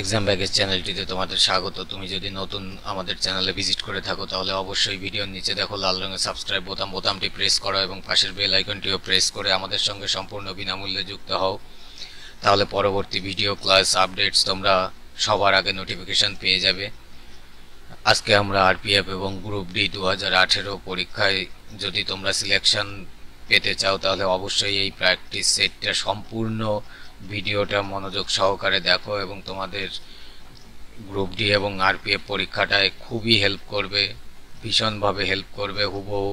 exam ব্যাগের চ্যানেলটিতে তোমাদের স্বাগত তুমি যদি নতুন আমাদের চ্যানেলে ভিজিট করে থাকো তাহলে অবশ্যই ভিডিওর নিচে দেখো লাল রঙের সাবস্ক্রাইব বোতাম বোতামটি প্রেস করো এবং পাশের বেল আইকনটিও প্রেস করে আমাদের সঙ্গে সম্পূর্ণ বিনামূল্যে যুক্ত হও তাহলে পরবর্তী ভিডিও ক্লাস আপডেটস তোমরা সবার আগে নোটিফিকেশান পেয়ে যাবে আজকে আমরা আরপিএফ এবং গ্রুপ ডি দু হাজার পরীক্ষায় যদি তোমরা সিলেকশন পেতে চাও তাহলে অবশ্যই এই প্র্যাকটিস সেটটা সম্পূর্ণ ভিডিওটা মনোযোগ সহকারে দেখো এবং তোমাদের গ্রুপ ডি এবং আরপিএফ পরীক্ষাটায় খুবই হেল্প করবে ভীষণভাবে হেল্প করবে হুবহু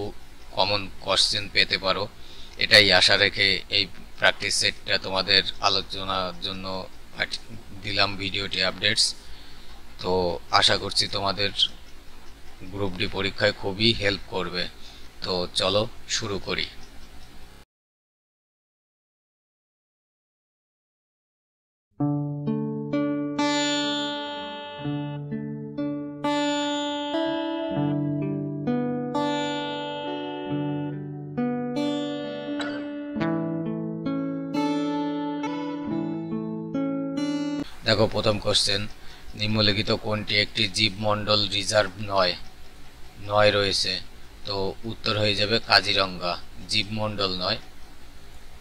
কমন কোশ্চেন পেতে পারো এটাই আশা রেখে এই প্র্যাকটিস সেটটা তোমাদের আলোচনার জন্য দিলাম ভিডিওটি আপডেটস তো আশা করছি তোমাদের গ্রুপ ডি পরীক্ষায় খুবই হেল্প করবে তো চলো শুরু করি দেখো প্রথম কোশ্চেন নিম্নলিখিত কোনটি একটি জীবমণ্ডল রিজার্ভ নয় নয় রয়েছে তো উত্তর হয়ে যাবে কাজিরঙ্গা জীবমণ্ডল নয়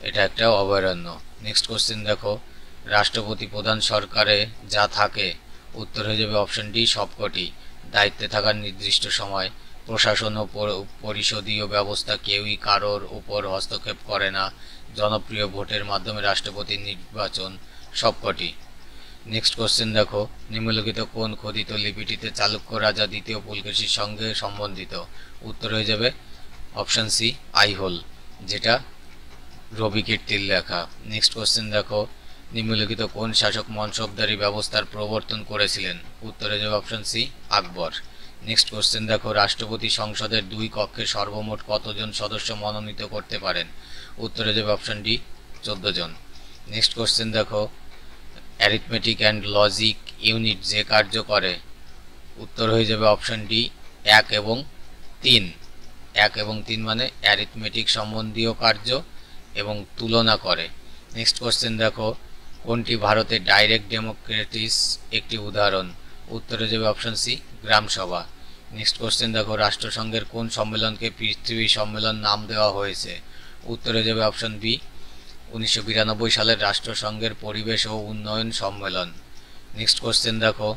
এটা একটা অভয়ারণ্য নেক্সট কোশ্চেন দেখো রাষ্ট্রপতি প্রধান সরকারে যা থাকে উত্তর হয়ে যাবে অপশন ডি সবকটি দায়িত্বে থাকার নির্দিষ্ট সময় প্রশাসন ও পরিষদীয় ব্যবস্থা কেউই কারোর উপর হস্তক্ষেপ করে না জনপ্রিয় ভোটের মাধ্যমে রাষ্ট্রপতি নির্বাচন সবকটি নেক্সট কোশ্চেন দেখো নিম্নলিখিত কোন খোদিত লিপিটিতে চালুক্য রাজা দ্বিতীয় পুলকেশির সঙ্গে সম্বন্ধিত উত্তর হয়ে যাবে অপশান সি আইহোল যেটা রবি কীর্তির লেখা নেক্সট কোশ্চেন দেখো নিম্নলিখিত কোন শাসক মনসবদারি ব্যবস্থার প্রবর্তন করেছিলেন উত্তরে যাবে option C Akbar next question দেখো রাষ্ট্রপতি সংসদের দুই কক্ষে সর্বমোট কতজন সদস্য মনোনীত করতে পারেন উত্তরে যাবে অপশান ডি চোদ্দ জন নেক্সট কোশ্চেন দেখো অ্যারিথমেটিক অ্যান্ড লজিক ইউনিট যে কার্য করে উত্তর হয়ে যাবে অপশন ডি এক এবং তিন এক এবং তিন মানে অ্যারিথমেটিক সম্বন্ধীয় কার্য এবং তুলনা করে নেক্সট কোশ্চেন দেখো কোনটি ভারতের ডাইরেক্ট ডেমোক্রেটিস একটি উদাহরণ উত্তরে যাবে অপশন সি গ্রামসভা নেক্সট কোশ্চেন দেখো রাষ্ট্রসংঘের কোন সম্মেলনকে পৃথিবী সম্মেলন নাম দেওয়া হয়েছে উত্তরে যাবে অপশন বি উনিশশো সালের রাষ্ট্রসংঘের পরিবেশ ও উন্নয়ন সম্মেলন নেক্সট কোশ্চেন দেখো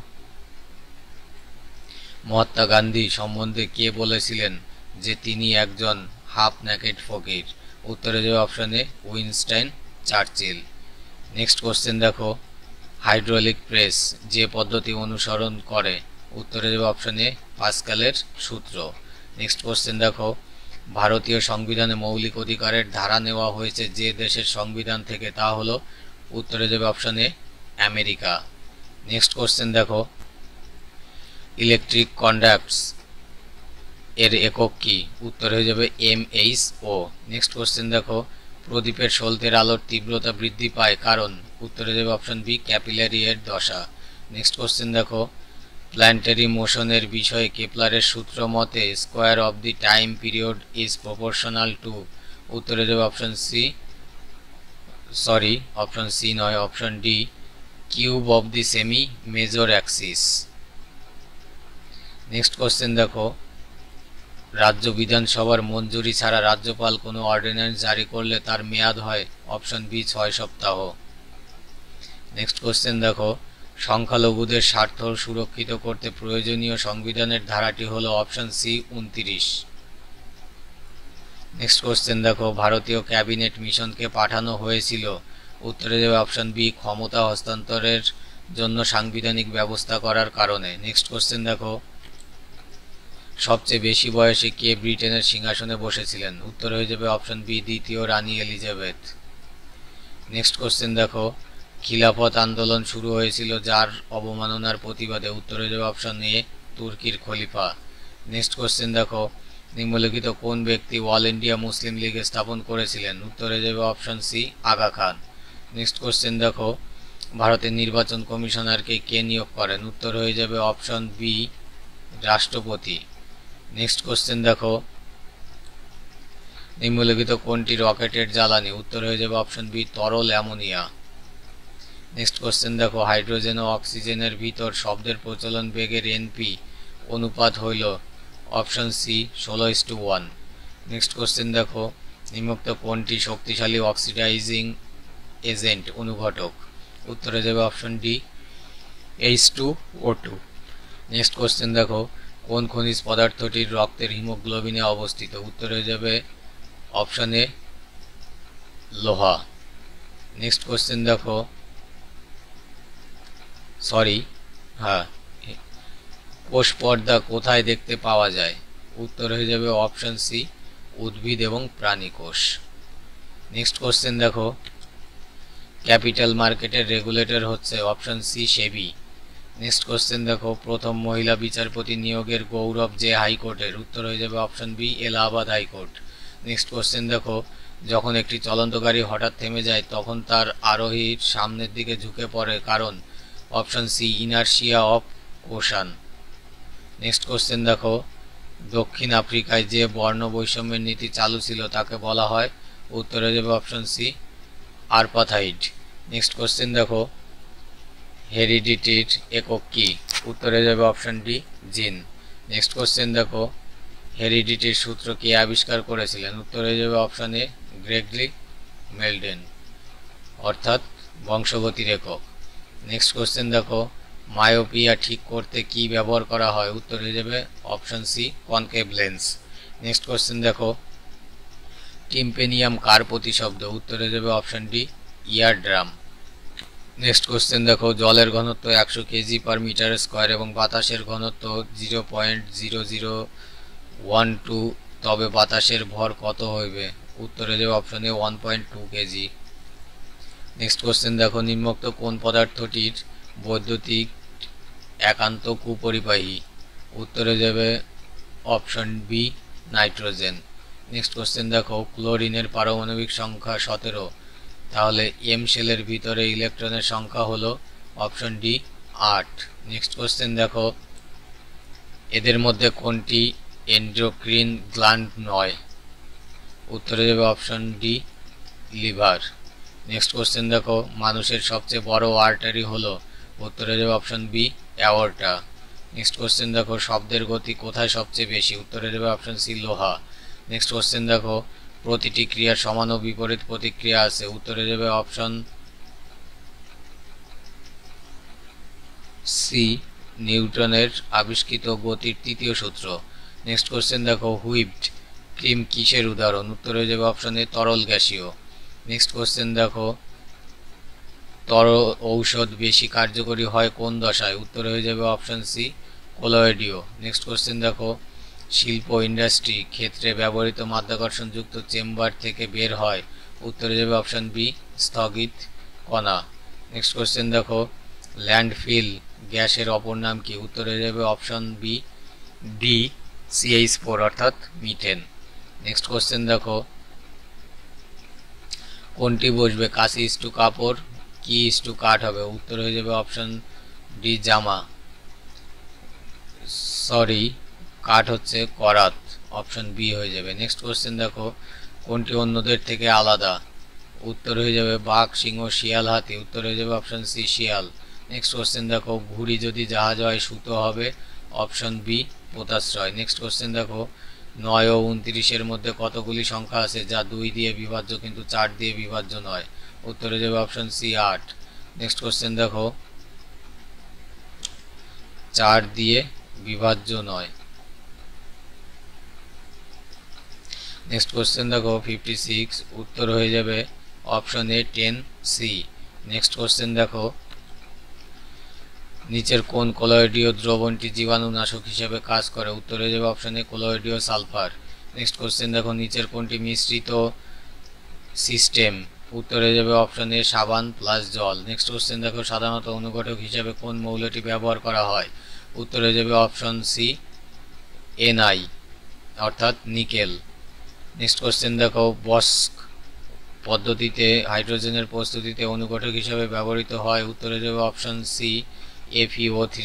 মহাত্মা গান্ধী সম্বন্ধে কে বলেছিলেন যে তিনি একজন হাফ ন্যাকেট ফকির উত্তরে যাবে অপশানে উইনস্টাইন চার্চিল নেক্সট কোশ্চেন দেখো হাইড্রোলিক প্রেস যে পদ্ধতি অনুসরণ করে উত্তরে যাবে অপশানে পাঁচকালের সূত্র নেক্সট কোশ্চেন দেখো ভারতীয় সংবিধানে মৌলিক অধিকারের ধারা নেওয়া হয়েছে যে দেশের সংবিধান থেকে তা হলো উত্তরে যাবে অপশানে আমেরিকা নেক্সট কোশ্চেন দেখো ইলেকট্রিক কন্ডাক্টস এর একক কি উত্তর হয়ে যাবে M H O next question দেখো প্রদীপের সলতের আলোর তীব্রতা বৃদ্ধি পায় কারণ উত্তরে যাবে অপশন বি ক্যাপিলারি এর দশা নেক্সট কোশ্চেন দেখো প্ল্যান্টারি মোশনের বিষয়ে কেপলারের সূত্র মতে square of the time period is proportional to উত্তরে দেবে option C sorry option C নয় option D cube of the semi major axis next question দেখো রাজ্য বিধানসভার মঞ্জুরি ছাড়া রাজ্যপাল কোনো অর্ডিন্যান্স জারি করলে তার মেয়াদ হয় অপশন বি ছয় সপ্তাহ নেক্সট কোশ্চেন দেখো সংখ্যালঘুদের স্বার্থ সুরক্ষিত করতে প্রয়োজনীয় সংবিধানের ধারাটি হল অপশন সি উনতিরিশ নেক্সট কোশ্চেন দেখো ভারতীয় ক্যাবিনেট মিশনকে পাঠানো হয়েছিল উত্তরে দেবে অপশন বি ক্ষমতা হস্তান্তরের জন্য সাংবিধানিক ব্যবস্থা করার কারণে নেক্সট কোশ্চেন দেখো সবচেয়ে বেশি বয়সে কে ব্রিটেনের সিংহাসনে বসেছিলেন উত্তর হয়ে যাবে অপশন বি দ্বিতীয় রানী এলিজাবেথ নেক্সট কোশ্চেন দেখো খিলাফত আন্দোলন শুরু হয়েছিল যার অবমাননার প্রতিবাদে উত্তরে যাবে অপশন এ তুর্কির খলিফা নেক্সট কোশ্চেন দেখো নিম্নলিখিত কোন ব্যক্তি অল ইন্ডিয়া মুসলিম লীগে স্থাপন করেছিলেন উত্তরে যাবে option C Aga Khan next question দেখো ভারতের নির্বাচন কমিশনারকে কে নিয়োগ করেন উত্তর হয়ে যাবে অপশন বি রাষ্ট্রপতি নেক্সট কোশ্চেন দেখো নিম্নলিখিত কোনটি রকেটের জ্বালানি উত্তর হয়ে যাবে অপশন বি তরল অ্যামোনিয়া নেক্সট কোশ্চেন দেখো হাইড্রোজেন ও অক্সিজেনের ভিতর শব্দের প্রচলন বেগের এনপি অনুপাত হইল অপশন সি ষোলো is to one next question দেখো নিম্নোক্ত কোনটি শক্তিশালী অক্সিডাইজিং এজেন্ট অনুঘটক উত্তরে যাবে option D H two O two next question দেখো কোন খনিজ পদার্থটির রক্তের হিমোগ্লোবিনে অবস্থিত উত্তরে যাবে অপশন এ লোহা নেক্সট কোশ্চেন দেখো সরি হ্যাঁ কোষ পর্দা কোথায় দেখতে পাওয়া যায় উত্তর হয়ে যাবে অপশন সি উদ্ভিদ এবং প্রাণী কোষ নেক্সট কোশ্চেন দেখো ক্যাপিটাল মার্কেটের রেগুলেটর হচ্ছে option C SEBI next question দেখো প্রথম মহিলা বিচারপতি নিয়োগের গৌরব যে হাইকোর্টের উত্তর হয়ে যাবে option B Allahabad high court next question দেখো যখন একটি চলন্ত গাড়ি হঠাৎ থেমে যায় তখন তার আরোহীর সামনের দিকে ঝুঁকে পড়ে কারণ option C inertia of ocean next question দেখো দক্ষিণ আফ্রিকায় যে বর্ণ বৈষম্যের নীতি চালু ছিল তাকে বলা হয় উত্তরে যাবে অপশন সি আরপাথাইড নেক্সট কোশ্চেন দেখো হেরিডিটির একক কি উত্তরে যাবে option D gene next question দেখো হেরিডিটির সূত্র কি আবিষ্কার করেছিলেন উত্তরে যাবে অপশন এ গ্রেগলি মেলডেন অর্থাৎ বংশগতির একক নেক্সট কোশ্চেন দেখো মায়োপিয়া ঠিক করতে কি ব্যবহার করা হয় উত্তর হয়ে যাবে option C concave lens next question দেখো টিম্পেনিয়াম কার প্রতিশব্দ উত্তর হয়ে যাবে option D ear drum next question দেখো জলের ঘনত্ব একশো কেজি পার মিটার স্কোয়ার এবং বাতাসের ঘনত্ব zero point zero zero one two তবে বাতাসের ভর কত হইবে উত্তরে যাবে অপশনে one point two KG next question দেখো নিম্নোক্ত কোন পদার্থটির বৈদ্যুতিক একান্ত কুপরিবাহী উত্তরে যাবে option B nitrogen next question দেখো ক্লোরিনের পারমাণবিক সংখ্যা সতেরো তাহলে এম সেলের ভিতরে ইলেকট্রনের সংখ্যা হলো অপশন ডি আট নেক্সট কোশ্চেন দেখো এদের মধ্যে কোনটি এন্ড্রোক্রিন গ্ল্যান্ড নয় উত্তরে যাবে option D liver next question দেখো মানুষের সবচেয়ে বড় আর্টারি হলো উত্তরে দেবে option B aorta next question দেখো শব্দের গতি কোথায় সবচেয়ে বেশি উত্তরে দেবে অপশন সি লোহা নেক্সট কোশ্চেন দেখো প্রতিটি ক্রিয়ার সমান ও বিপরীত প্রতিক্রিয়া আছে উত্তরে দেবে অপশন সি নিউটনের আবিষ্কৃত গতির তৃতীয় সূত্র নেক্সট কোশ্চেন দেখো হুইপড ক্রিম কিসের উদাহরণ উত্তরে অপশন এ তরল গ্যাসীয় নেক্সট কোশ্চেন দেখো তর ঔষধ বেশি কার্যকরী হয় কোন দশায় উত্তর হয়ে যাবে অপশান সি কোলোয়েডিও নেক্সট কোশ্চেন দেখো শিল্প ইন্ডাস্ট্রি ক্ষেত্রে ব্যবহৃত মাধ্যাকর্ষণযুক্ত চেম্বার থেকে বের হয় উত্তরে যাবে অপশান বি স্থগিত কণা নেক্সট কোশ্চেন দেখো ল্যান্ডফিল গ্যাসের অপর নাম কি উত্তরে যাবে option B D CH four অর্থাৎ মিথেন নেক্সট কোশ্চেন দেখো কোনটি বসবে কাশি টু কাপড় কি টু কাঠ হবে উত্তর হয়ে যাবে অপশন ডি জামা সরি কাঠ হচ্ছে করাত অপশন বি হয়ে যাবে নেক্সট কোশ্চেন দেখো কোনটি অন্যদের থেকে আলাদা উত্তর হয়ে যাবে বাঘ সিংহ শিয়াল হাতি উত্তর হয়ে যাবে অপশন সি শিয়াল নেক্সট কোশ্চেন দেখো ঘুড়ি যদি জাহাজ হয় সুতো হবে অপশন বি পোতাশ্রয় নেক্সট কোশ্চেন দেখো নয় ও উনত্রিশের মধ্যে কতগুলি সংখ্যা আছে যা দুই দিয়ে বিভাজ্য কিন্তু চার দিয়ে বিভাজ্য নয় উত্তরে যাবে অপশন সি আট নেক্সট কোশ্চেন দেখো চার দিয়ে বিভাজ্য নয় নেক্সট কোশ্চেন দেখো ফিফটি সিক্স উত্তর হয়ে যাবে option A ten C next question দেখো নিচের কোন কোলয়েডীয় দ্রবণটি জীবাণুনাশক হিসেবে কাজ করে উত্তরে যাবে অপশানে কোলয়েডীয় সালফার নেক্সট কোশ্চেন দেখো নিচের কোনটি মিশ্রিত সিস্টেম উত্তরে যাবে অপশানে সাবান প্লাস জল নেক্সট কোশ্চেন দেখো সাধারণত অনুঘটক হিসেবে কোন মৌলটি ব্যবহার করা হয় উত্তরে যাবে অপশন সি এনআই অর্থাৎ নিকেল নেক্সট কোশ্চেন দেখো বস্ক পদ্ধতিতে হাইড্রোজেনের প্রস্তুতিতে অনুঘটক হিসেবে ব্যবহৃত হয় উত্তরে যাবে option C FeO3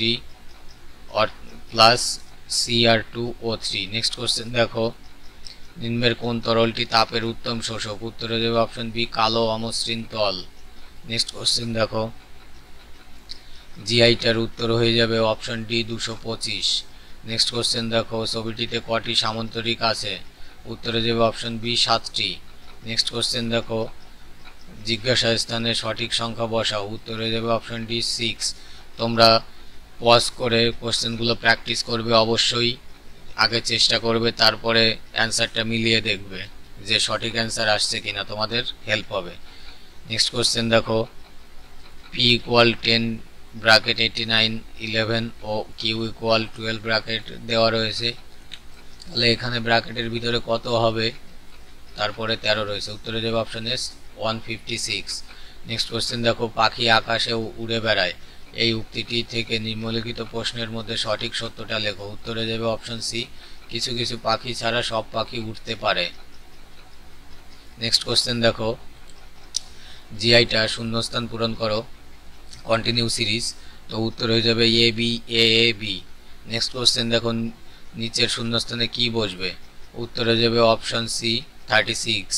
or plus Cr2O3 next question দেখো নিম্নের কোন তরলটি তাপের উত্তম শোষক উত্তরে দেবে অপশন বি কালো অমসৃণ তল নেক্সট কোশ্চেন দেখো জিআইটার উত্তর হয়ে যাবে অপশন ডি দুশো পঁচিশ নেক্সট কোশ্চেন দেখো ছবিটিতে কটি সামন্তরিক আছে উত্তরে যাবে অপশন বি সাতটি নেক্সট কোশ্চেন দেখো জিজ্ঞাসা স্থানে সঠিক সংখ্যা বসাও উত্তরে যাবে অপশন ডি সিক্স তোমরা পজ করে কোশ্চেনগুলো প্র্যাকটিস করবে অবশ্যই আগে চেষ্টা করবে তারপরে অ্যান্সারটা মিলিয়ে দেখবে যে সঠিক অ্যান্সার আসছে কিনা তোমাদের হেল্প হবে নেক্সট কোশ্চেন দেখো P equal ten bracket eighty nine eleven ও কিউ ইকুয়াল টুয়েলভ ব্র্যাকেট দেওয়া রয়েছে তাহলে এখানে ব্র্যাকেটের ভিতরে কত হবে তারপরে তেরো রয়েছে উত্তরে যাবে option S one fifty six next question দেখো পাখি আকাশে উড়ে বেড়ায় এই উক্তিটি থেকে নিম্নলিখিত প্রশ্নের মধ্যে সঠিক সত্যটা লেখো উত্তরে যাবে অপশন সি কিছু কিছু পাখি ছাড়া সব পাখি উঠতে পারে নেক্সট কোশ্চেন দেখো জিআইটা শূন্যস্থান পূরণ করো কন্টিনিউ সিরিজ তো উত্তর হয়ে যাবে A B A A B next question দেখো নিচের শূন্যস্থানে কি বসবে উত্তর হয়ে যাবে option C thirty six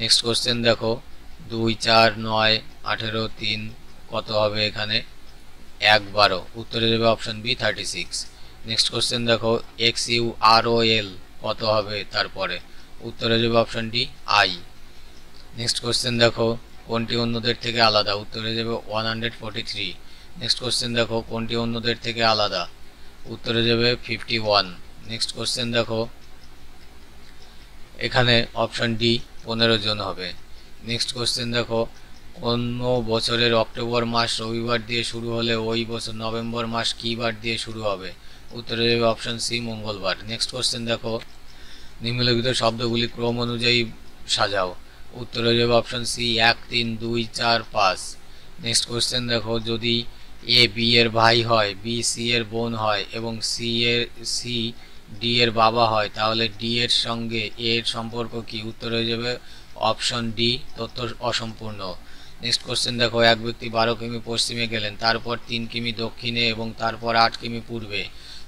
next question দেখো দুই চার নয় আঠেরো তিন কত হবে এখানে এক বারো উত্তরে দেবে option B thirty six next question দেখো X U R O L কত হবে তারপরে উত্তরে যাবে option D I next question দেখো কোনটি অন্যদের থেকে আলাদা উত্তরে যাবে one hundred forty three next question দেখো কোনটি অন্যদের থেকে আলাদা উত্তরে যাবে ফিফটি ওয়ান নেক্সট কোশ্চেন দেখো এখানে অপশন ডি পনেরো জন হবে নেক্সট কোশ্চেন দেখো অন্য বছরের অক্টোবর মাস রবিবার দিয়ে শুরু হলে ওই বছর নভেম্বর মাস কী বার দিয়ে শুরু হবে উত্তরে অপশান সি মঙ্গলবার নেক্সট কোশ্চেন দেখো নিম্নলিখিত শব্দগুলি ক্রম অনুযায়ী সাজাও উত্তরে যাবে অপশান সি এক তিন দুই চার পাঁচ নেক্সট কোশ্চেন দেখো যদি এ বি এর ভাই হয় বি সি এর বোন হয় এবং সি এর সি ডি এর বাবা হয় তাহলে ডি এর সঙ্গে এর সম্পর্ক কি উত্তর হয়ে যাবে অপশন ডি তথ্য অসম্পূর্ণ নেক্সট কোশ্চেন দেখো এক ব্যক্তি বারো কিমি পশ্চিমে গেলেন তারপর তিন কিমি দক্ষিণে এবং তারপর আট কিমি পূর্বে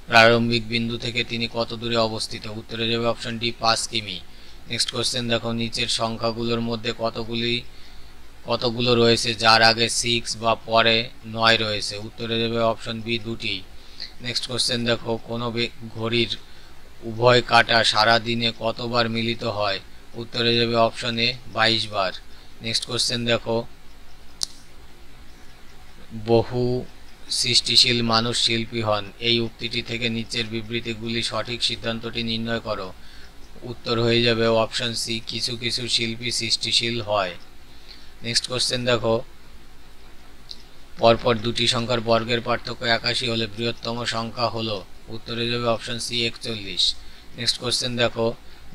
প্রারম্ভিক বিন্দু থেকে তিনি কত দূরে অবস্থিত উত্তরে যাবে অপশান ডি পাঁচ কিমি নেক্সট কোশ্চেন দেখো নিচের সংখ্যাগুলোর মধ্যে কতগুলি কতগুলো রয়েছে যার আগে সিক্স বা পরে নয় রয়েছে উত্তরে যাবে অপশান বি দুটি নেক্সট কোশ্চেন দেখো কোনো ঘড়ির উভয় কাটা সারা দিনে কতবার মিলিত হয় উত্তরে যাবে অপশান এ বাইশ বার নেক্সট কোশ্চেন দেখো বহু সৃষ্টিশীল মানুষ শিল্পী হন এই উক্তিটি থেকে নিচের বিবৃতিগুলি সঠিক সিদ্ধান্তটি নির্ণয় করো উত্তর হয়ে যাবে অপশান সি কিছু কিছু শিল্পী সৃষ্টিশীল হয় নেক্সট কোশ্চেন দেখো পরপর দুটি সংখ্যার বর্গের পার্থক্য একাশি হলে বৃহত্তম সংখ্যা হলো উত্তরে যাবে অপশান সি একচল্লিশ নেক্সট কোশ্চেন দেখো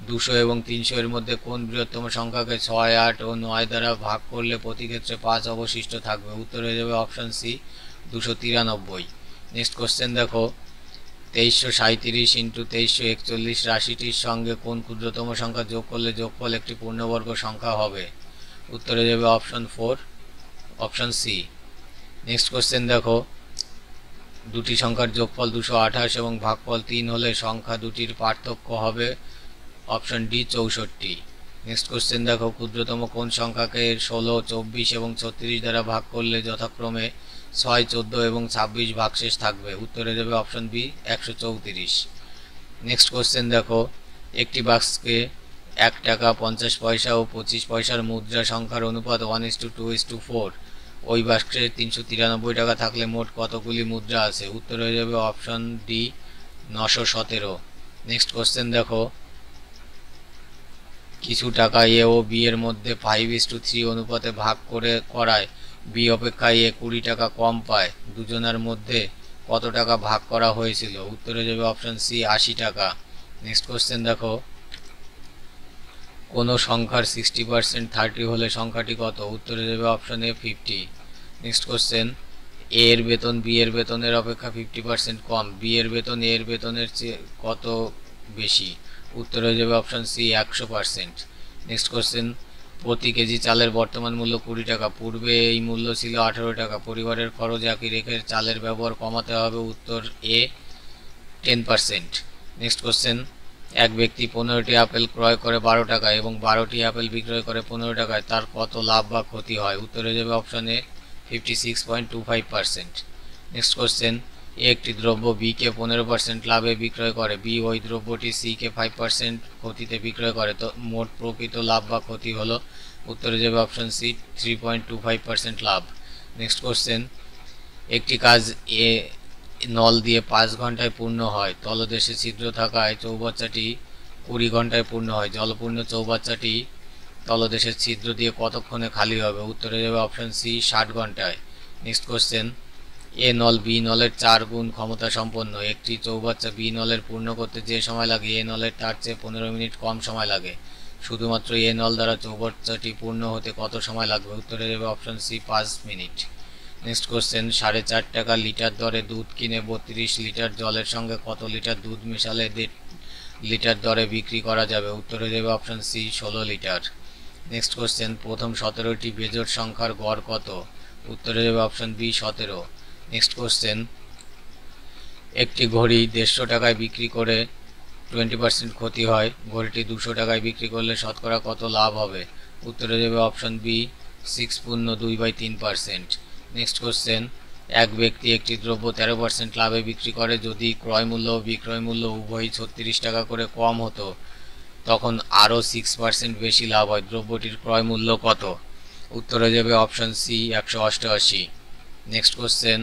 দুশো এবং তিনশো এর মধ্যে কোন বৃহত্তম সংখ্যাকে ছয় আট ও নয় দ্বারা ভাগ করলে প্রতি ক্ষেত্রে পাঁচ অবশিষ্ট থাকবে উত্তর হয়ে যাবে অপশান সি দুশো তিরানব্বই নেক্সট কোশ্চেন দেখো তেইশশো সাঁত্রিশ ইন্টু তেইশশো একচল্লিশ রাশিটির সঙ্গে কোন ক্ষুদ্রতম সংখ্যা যোগ করলে যোগফল একটি পূর্ণবর্গ সংখ্যা হবে উত্তরে যাবে option four option C next question দেখো দুটি সংখ্যার যোগফল দুশো আঠাশ এবং ভাগফল তিন হলে সংখ্যা দুটির পার্থক্য হবে অপশন ডি চৌষট্টি নেক্সট কোশ্চেন দেখো ক্ষুদ্রতম কোন সংখ্যাকে ষোলো চব্বিশ এবং ছত্রিশ দ্বারা ভাগ করলে যথাক্রমে ছয় চোদ্দো এবং ছাব্বিশ ভাগশেষ থাকবে উত্তরে দেবে অপশন বি একশো চৌত্রিশ নেক্সট কোশ্চেন দেখো একটি বাক্সকে এক টাকা পঞ্চাশ পয়সা ও পঁচিশ পয়সার মুদ্রা সংখ্যার অনুপাত one is to two is to four ওই বাক্সে তিনশো তিরানব্বই টাকা থাকলে মোট কতগুলি মুদ্রা আছে উত্তর হয়ে যাবে অপশন ডি নশো সতেরো নেক্সট কোশ্চেন দেখো কিছু টাকা এ ও বি এর মধ্যে ফাইভ ইস টু থ্রি অনুপাতে ভাগ করে করায় বি অপেক্ষায় এ কুড়ি টাকা কম পায় দুজনের মধ্যে কত টাকা ভাগ করা হয়েছিল উত্তরে যাবে অপশান সি আশি টাকা নেক্সট কোশ্চেন দেখো কোনো সংখ্যার সিক্সটি পার্সেন্ট থার্টি হলে সংখ্যাটি কত উত্তরে যাবে option A fifty next question A এর বেতন বি এর বেতনের অপেক্ষা ফিফটি পার্সেন্ট কম বি এর বেতন এ এর বেতনের চেয়ে কত বেশি উত্তর হয়ে যাবে অপশান সি একশো পারসেন্ট নেক্সট কোশ্চেন প্রতি কেজি চালের বর্তমান মূল্য কুড়ি টাকা পূর্বে এই মূল্য ছিল আঠেরো টাকা পরিবারের খরচ একই রেখে চালের ব্যবহার কমাতে হবে উত্তর A ten percent next question এক ব্যক্তি পনেরোটি আপেল ক্রয় করে বারো টাকা এবং বারোটি আপেল বিক্রয় করে পনেরো টাকায় তার কত লাভ বা ক্ষতি হয় উত্তরে যাবে অপশানে fifty six point two five percent next question একটি দ্রব্য বি কে পনেরো পার্সেন্ট লাভে বিক্রয় করে বি ওই দ্রব্যটি সি কে ফাইভ পার্সেন্ট ক্ষতিতে বিক্রয় করে তো মোট প্রকৃত লাভ বা ক্ষতি হলো উত্তরে যাবে option C three point two five percent লাভ নেক্সট কোশ্চেন একটি কাজ এ নল দিয়ে পাঁচ ঘন্টায় পূর্ণ হয় তলদেশে ছিদ্র থাকায় চৌবাচ্চাটি কুড়ি ঘন্টায় পূর্ণ হয় জলপূর্ণ চৌবাচ্চাটি তলদেশের ছিদ্র দিয়ে কতক্ষণে খালি হবে উত্তরে যাবে অপশন সি ষাট ঘন্টায় নেক্সট কোশ্চেন এ নল বি নলের চার গুণ ক্ষমতা সম্পন্ন একটি চৌবাচ্চা বি নলের পূর্ণ করতে যে সময় লাগে এ নলের তার চেয়ে পনেরো মিনিট কম সময় লাগে শুধুমাত্র এ নল দ্বারা চৌবাচ্চাটি পূর্ণ হতে কত সময় লাগবে উত্তরে দেবে অপশন সি পাঁচ মিনিট নেক্সট কোশ্চেন সাড়ে চার টাকা লিটার দরে দুধ কিনে বত্রিশ লিটার জলের সঙ্গে কত লিটার দুধ মেশালে দেড় লিটার দরে বিক্রি করা যাবে উত্তরে দেবে অপশন সি ষোলো লিটার নেক্সট কোশ্চেন প্রথম সতেরোটি বেজোর সংখ্যার গড় কত উত্তরে দেবে অপশন বি সতেরো নেক্সট কোশ্চেন একটি ঘড়ি দেড়শো টাকায় বিক্রি করে টোয়েন্টি পার্সেন্ট ক্ষতি হয় ঘড়িটি দুশো টাকায় বিক্রি করলে শতকরা কত লাভ হবে উত্তরে যাবে অপশন বি সিক্স পূর্ণ দুই বাই তিন পার্সেন্ট নেক্সট কোশ্চেন এক ব্যক্তি একটি দ্রব্য তেরো পার্সেন্ট লাভে বিক্রি করে যদি ক্রয় মূল্য ও বিক্রয় মূল্য উভয়ই ছত্রিশ টাকা করে কম হতো তখন আরও সিক্স পার্সেন্ট বেশি লাভ হয় দ্রব্যটির ক্রয় মূল্য কত উত্তরে যাবে অপশন সি একশো অষ্টআশি নেক্সট কোশ্চেন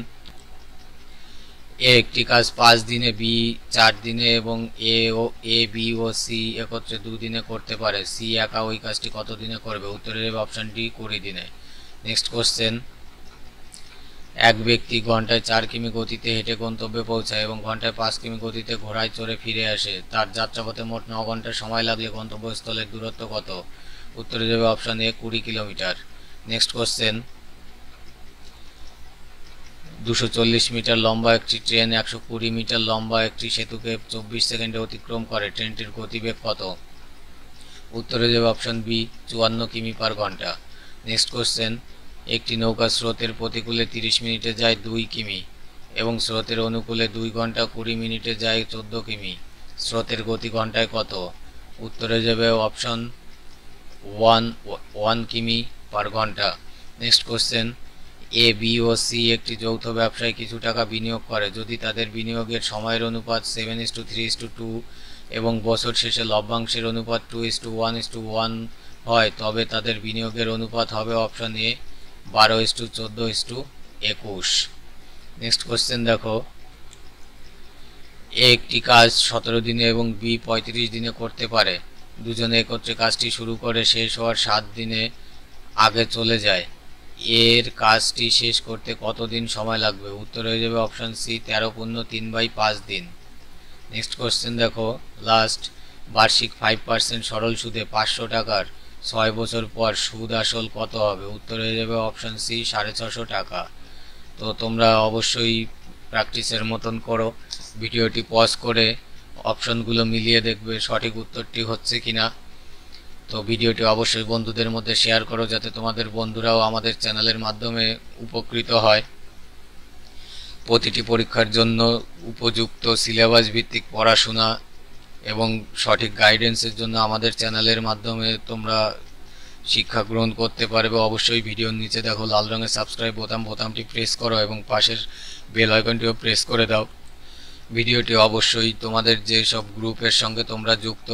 এ একটি কাজ পাঁচ দিনে বি চার দিনে এবং এ ও এ বি ও সি একত্রে দুদিনে করতে পারে সি একা ওই কাজটি কত দিনে করবে উত্তরের অপশানটি কুড়ি দিনে নেক্সট কোশ্চেন এক ব্যক্তি ঘন্টায় চার কিমি গতিতে হেঁটে গন্তব্যে পৌঁছায় এবং ঘন্টায় পাঁচ কিমি গতিতে ঘোড়ায় চড়ে ফিরে আসে তার যাত্রাপথে মোট ন ঘন্টা সময় লাগলে গন্তব্যস্থলের দূরত্ব কত উত্তরে যাবে অপশান এ কুড়ি কিলোমিটার নেক্সট কোশ্চেন দুশো মিটার লম্বা একটি ট্রেন একশো কুড়ি মিটার লম্বা একটি সেতুকে চব্বিশ সেকেন্ডে অতিক্রম করে ট্রেনটির গতিবেগ কত উত্তরে যাবে অপশন বি চুয়ান্ন কিমি পার ঘন্টা নেক্সট কোশ্চেন একটি নৌকা স্রোতের প্রতিকূলে তিরিশ মিনিটে যায় দুই কিমি এবং স্রোতের অনুকূলে দুই ঘন্টা কুড়ি মিনিটে যায় চোদ্দ কিমি স্রোতের গতি ঘন্টায় কত উত্তরে যাবে অপশন ওয়ান ওয়ান কিমি পার ঘন্টা নেক্সট কোশ্চেন এ বি ও সি একটি যৌথ ব্যবসায় কিছু টাকা বিনিয়োগ করে যদি তাদের বিনিয়োগের সময়ের অনুপাত seven is to three is to two এবং বছর শেষে লভ্যাংশের অনুপাত two is to one is to one হয় তবে তাদের বিনিয়োগের অনুপাত হবে অপশন এ বারো ইস টু চোদ্দো ইস টু একুশ নেক্সট কোশ্চেন দেখো এ একটি কাজ সতেরো দিনে এবং বি পঁয়ত্রিশ দিনে করতে পারে দুজনে একত্রে কাজটি শুরু করে শেষ হওয়ার সাত দিনে আগে চলে যায় এর কাজটি শেষ করতে কতদিন সময় লাগবে উত্তর হয়ে যাবে অপশান সি তেরো পূর্ণ তিন বাই পাঁচ দিন নেক্সট কোশ্চেন দেখো লাস্ট বার্ষিক ফাইভ পার্সেন্ট সরল সুদে পাঁচশো টাকার ছয় বছর পর সুদ আসল কত হবে উত্তর হয়ে যাবে অপশান সি সাড়ে ছশো টাকা তো তোমরা অবশ্যই প্র্যাকটিসের মতন করো ভিডিওটি পজ করে অপশনগুলো মিলিয়ে দেখবে সঠিক উত্তরটি হচ্ছে কিনা তো ভিডিওটি অবশ্যই বন্ধুদের মধ্যে শেয়ার করো যাতে তোমাদের বন্ধুরাও আমাদের চ্যানেলের মাধ্যমে উপকৃত হয় প্রতিটি পরীক্ষার জন্য উপযুক্ত সিলেবাস ভিত্তিক পড়াশোনা এবং সঠিক গাইডেন্সের জন্য আমাদের চ্যানেলের মাধ্যমে তোমরা শিক্ষা গ্রহণ করতে পারবে অবশ্যই ভিডিওর নিচে দেখো লাল রঙের সাবস্ক্রাইব বোতাম বোতামটি প্রেস করো এবং পাশের বেল আইকনটিও প্রেস করে দাও ভিডিওটি অবশ্যই তোমাদের যেসব গ্রুপের সঙ্গে তোমরা যুক্ত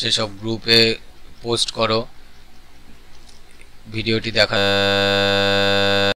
সেসব গ্রুপে পোস্ট করো ভিডিওটি দেখা